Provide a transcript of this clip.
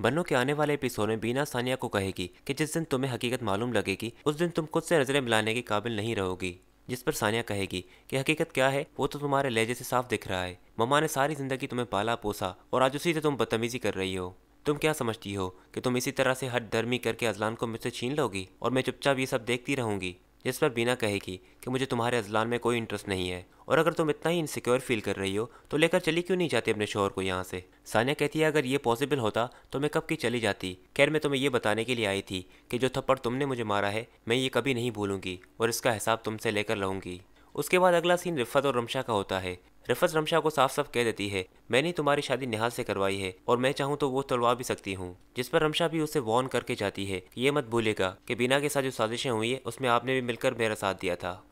बन्नू के आने वाले एपिसोड में बीना सानिया को कहेगी कि जिस दिन तुम्हें हकीकत मालूम लगेगी उस दिन तुम खुद से नजरें मिलाने के काबिल नहीं रहोगी जिस पर सानिया कहेगी कि हकीकत क्या है वो तो तुम्हारे लहजे से साफ दिख रहा है ममा ने सारी जिंदगी तुम्हें पाला पोसा और आज उसी से तुम बदतमीजी कर रही हो तुम क्या समझती हो कि तुम इसी तरह से हट दर्मी करके अजलान को मुझसे छीन लोगी और मैं चुपचाप ये सब देखती रहूंगी जिस पर बीना कहेगी कि मुझे तुम्हारे अजलान में कोई इंटरेस्ट नहीं है और अगर तुम इतना ही इनसिक्योर फील कर रही हो तो लेकर चली क्यों नहीं जाती अपने शोहर को यहाँ से सानिया कहती है अगर ये पॉसिबल होता तो मैं कब की चली जाती खैर मैं तुम्हें ये बताने के लिए आई थी कि जो थप्पड़ तुमने मुझे मारा है मैं ये कभी नहीं भूलूंगी और इसका हिसाब तुमसे लेकर लूँगी उसके बाद अगला सीन रिफत और रमशा का होता है रफस रमशा को साफ साफ कह देती है मैंने तुम्हारी शादी निहाल से करवाई है और मैं चाहूँ तो वो तलवा भी सकती हूँ जिस पर रमशा भी उसे वॉर्न करके जाती है ये मत भूलेगा कि बिना के साथ जो साजिशें हुई है उसमें आपने भी मिलकर मेरा साथ दिया था